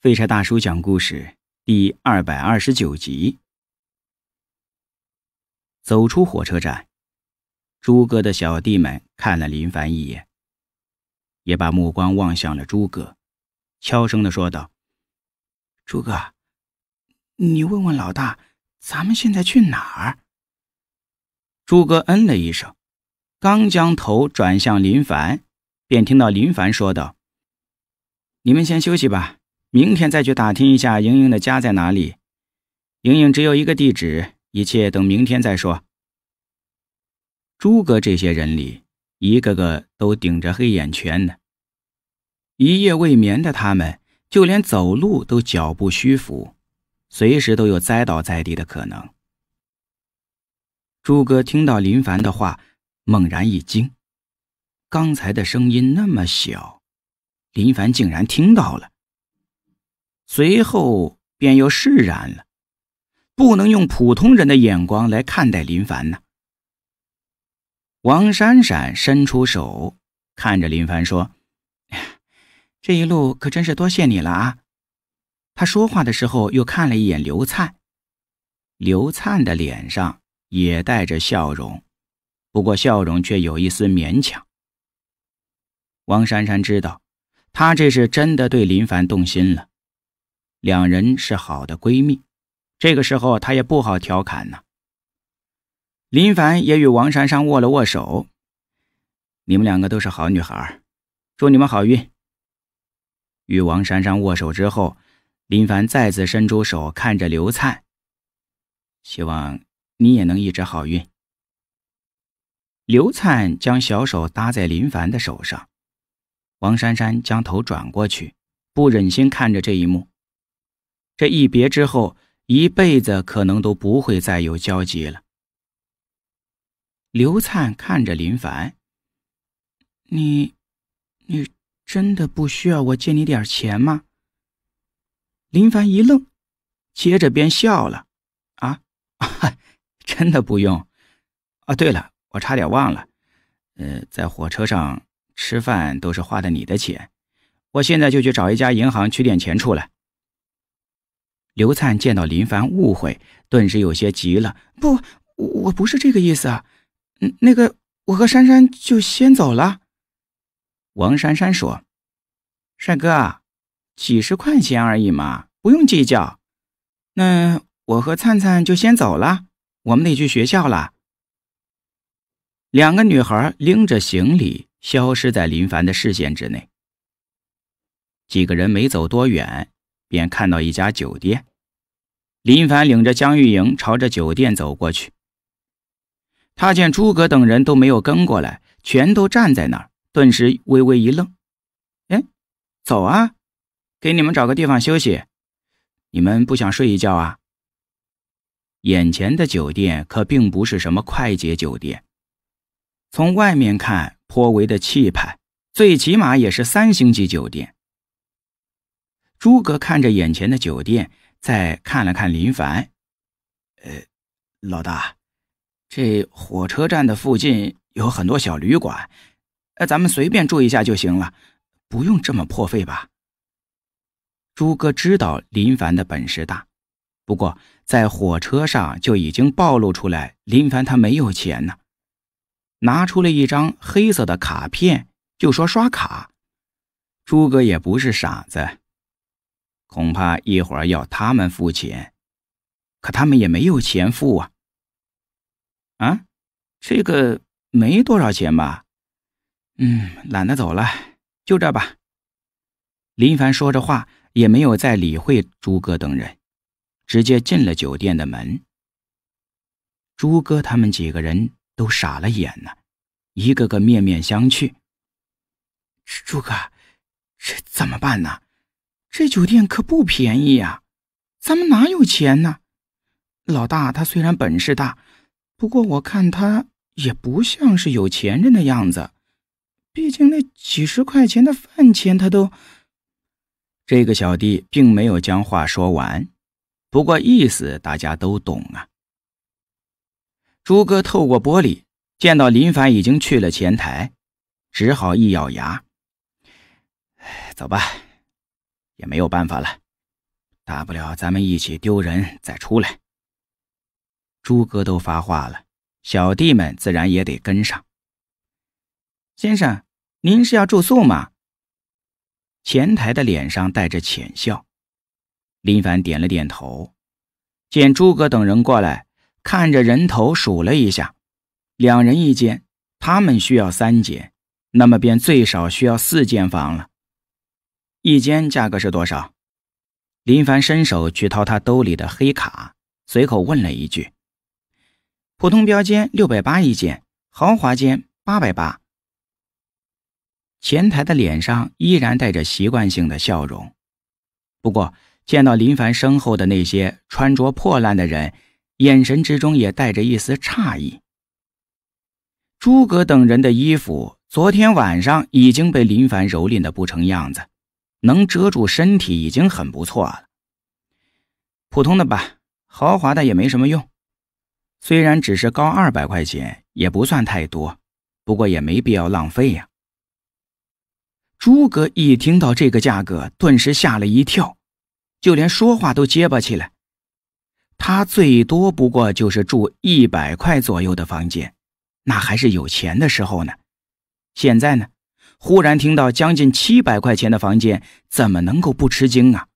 废柴大叔讲故事第二百二十九集。走出火车站，朱哥的小弟们看了林凡一眼，也把目光望向了朱哥，悄声的说道：“朱哥，你问问老大，咱们现在去哪儿？”朱哥嗯了一声，刚将头转向林凡，便听到林凡说道：“你们先休息吧。”明天再去打听一下莹莹的家在哪里。莹莹只有一个地址，一切等明天再说。朱哥这些人里，一个个都顶着黑眼圈呢，一夜未眠的他们，就连走路都脚步虚浮，随时都有栽倒在地的可能。朱哥听到林凡的话，猛然一惊，刚才的声音那么小，林凡竟然听到了。随后便又释然了，不能用普通人的眼光来看待林凡呐。王珊珊伸出手，看着林凡说：“这一路可真是多谢你了啊！”他说话的时候又看了一眼刘灿，刘灿的脸上也带着笑容，不过笑容却有一丝勉强。王珊珊知道，他这是真的对林凡动心了。两人是好的闺蜜，这个时候她也不好调侃呢。林凡也与王珊珊握了握手，你们两个都是好女孩，祝你们好运。与王珊珊握手之后，林凡再次伸出手，看着刘灿，希望你也能一直好运。刘灿将小手搭在林凡的手上，王珊珊将头转过去，不忍心看着这一幕。这一别之后，一辈子可能都不会再有交集了。刘灿看着林凡：“你，你真的不需要我借你点钱吗？”林凡一愣，接着便笑了：“啊，真的不用。哦，对了，我差点忘了，呃，在火车上吃饭都是花的你的钱，我现在就去找一家银行取点钱出来。”刘灿见到林凡误会，顿时有些急了：“不，我不是这个意思啊，嗯，那个，我和珊珊就先走了。”王珊珊说：“帅哥，几十块钱而已嘛，不用计较。”那我和灿灿就先走了，我们得去学校了。两个女孩拎着行李，消失在林凡的视线之内。几个人没走多远。便看到一家酒店，林凡领着江玉莹朝着酒店走过去。他见诸葛等人都没有跟过来，全都站在那儿，顿时微微一愣：“哎，走啊，给你们找个地方休息。你们不想睡一觉啊？”眼前的酒店可并不是什么快捷酒店，从外面看颇为的气派，最起码也是三星级酒店。诸葛看着眼前的酒店，再看了看林凡，“呃，老大，这火车站的附近有很多小旅馆，呃，咱们随便住一下就行了，不用这么破费吧？”诸葛知道林凡的本事大，不过在火车上就已经暴露出来，林凡他没有钱呢，拿出了一张黑色的卡片，就说刷卡。诸葛也不是傻子。恐怕一会儿要他们付钱，可他们也没有钱付啊！啊，这个没多少钱吧？嗯，懒得走了，就这吧。林凡说着话，也没有再理会朱哥等人，直接进了酒店的门。朱哥他们几个人都傻了眼呢，一个个面面相觑。朱哥，这怎么办呢？这酒店可不便宜呀，咱们哪有钱呢？老大他虽然本事大，不过我看他也不像是有钱人的样子。毕竟那几十块钱的饭钱他都……这个小弟并没有将话说完，不过意思大家都懂啊。朱哥透过玻璃见到林凡已经去了前台，只好一咬牙：“哎，走吧。”也没有办法了，大不了咱们一起丢人再出来。朱哥都发话了，小弟们自然也得跟上。先生，您是要住宿吗？前台的脸上带着浅笑，林凡点了点头。见朱哥等人过来，看着人头数了一下，两人一间，他们需要三间，那么便最少需要四间房了。一间价格是多少？林凡伸手去掏他兜里的黑卡，随口问了一句：“普通标间六百八一间，豪华间八百八。”前台的脸上依然带着习惯性的笑容，不过见到林凡身后的那些穿着破烂的人，眼神之中也带着一丝诧异。诸葛等人的衣服，昨天晚上已经被林凡蹂躏的不成样子。能遮住身体已经很不错了，普通的吧，豪华的也没什么用。虽然只是高二百块钱，也不算太多，不过也没必要浪费呀。诸葛一听到这个价格，顿时吓了一跳，就连说话都结巴起来。他最多不过就是住一百块左右的房间，那还是有钱的时候呢，现在呢？忽然听到将近七百块钱的房间，怎么能够不吃惊啊？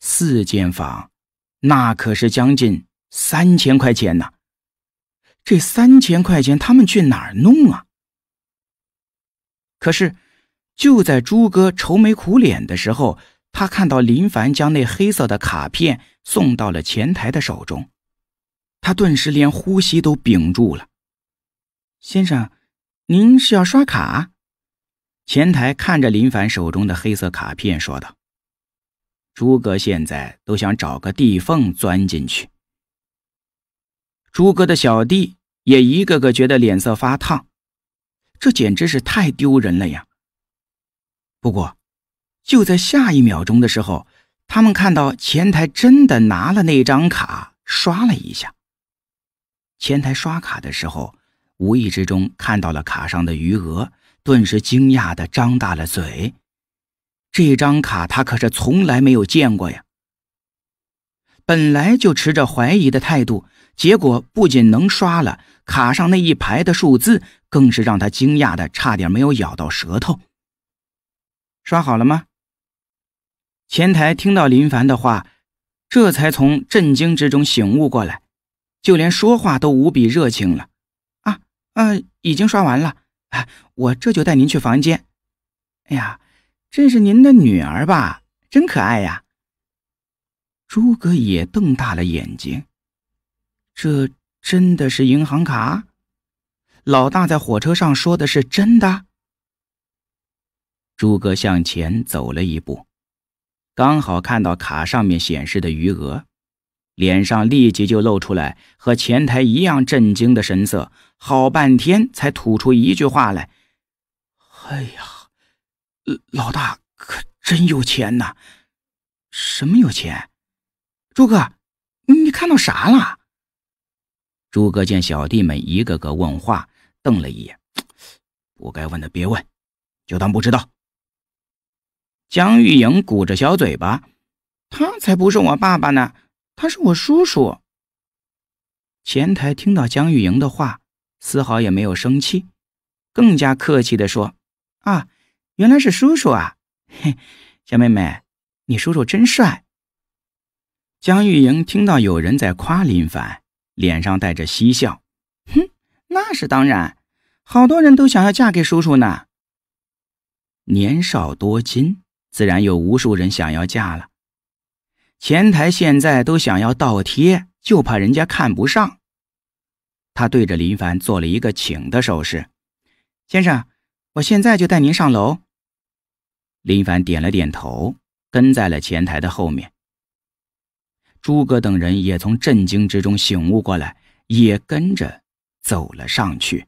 四间房，那可是将近三千块钱呢！这三千块钱他们去哪儿弄啊？可是就在朱哥愁眉苦脸的时候，他看到林凡将那黑色的卡片送到了前台的手中，他顿时连呼吸都屏住了。先生，您是要刷卡？前台看着林凡手中的黑色卡片，说道：“诸葛现在都想找个地缝钻进去。”诸葛的小弟也一个个觉得脸色发烫，这简直是太丢人了呀！不过，就在下一秒钟的时候，他们看到前台真的拿了那张卡刷了一下。前台刷卡的时候，无意之中看到了卡上的余额。顿时惊讶的张大了嘴，这张卡他可是从来没有见过呀。本来就持着怀疑的态度，结果不仅能刷了，卡上那一排的数字更是让他惊讶的差点没有咬到舌头。刷好了吗？前台听到林凡的话，这才从震惊之中醒悟过来，就连说话都无比热情了。啊啊，已经刷完了。我这就带您去房间。哎呀，这是您的女儿吧？真可爱呀！诸葛也瞪大了眼睛，这真的是银行卡？老大在火车上说的是真的？诸葛向前走了一步，刚好看到卡上面显示的余额。脸上立即就露出来和前台一样震惊的神色，好半天才吐出一句话来：“哎呀，老大可真有钱呐！什么有钱？朱哥，你看到啥了？”朱哥见小弟们一个个问话，瞪了一眼：“不该问的别问，就当不知道。”江玉莹鼓着小嘴巴：“他才不是我爸爸呢！”他是我叔叔。前台听到江玉莹的话，丝毫也没有生气，更加客气的说：“啊，原来是叔叔啊，嘿，小妹妹，你叔叔真帅。”江玉莹听到有人在夸林凡，脸上带着嬉笑：“哼，那是当然，好多人都想要嫁给叔叔呢。年少多金，自然有无数人想要嫁了。”前台现在都想要倒贴，就怕人家看不上。他对着林凡做了一个请的手势：“先生，我现在就带您上楼。”林凡点了点头，跟在了前台的后面。诸葛等人也从震惊之中醒悟过来，也跟着走了上去。